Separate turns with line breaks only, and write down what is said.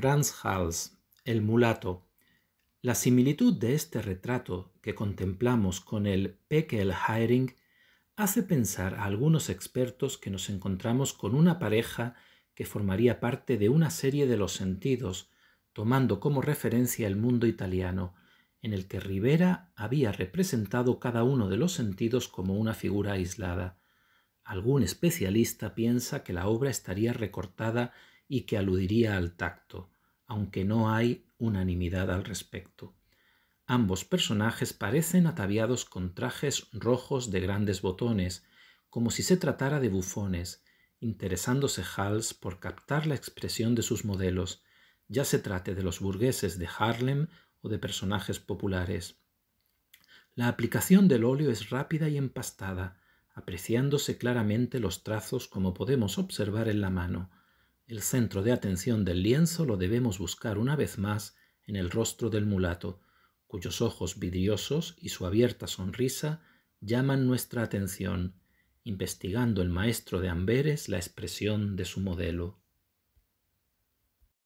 Franz Hals, El mulato. La similitud de este retrato que contemplamos con el Pekel Haring hace pensar a algunos expertos que nos encontramos con una pareja que formaría parte de una serie de los sentidos, tomando como referencia el mundo italiano, en el que Rivera había representado cada uno de los sentidos como una figura aislada. Algún especialista piensa que la obra estaría recortada y que aludiría al tacto, aunque no hay unanimidad al respecto. Ambos personajes parecen ataviados con trajes rojos de grandes botones, como si se tratara de bufones, interesándose Hals por captar la expresión de sus modelos, ya se trate de los burgueses de Harlem o de personajes populares. La aplicación del óleo es rápida y empastada, apreciándose claramente los trazos como podemos observar en la mano. El centro de atención del lienzo lo debemos buscar una vez más en el rostro del mulato, cuyos ojos vidriosos y su abierta sonrisa llaman nuestra atención, investigando el maestro de Amberes la expresión de su modelo.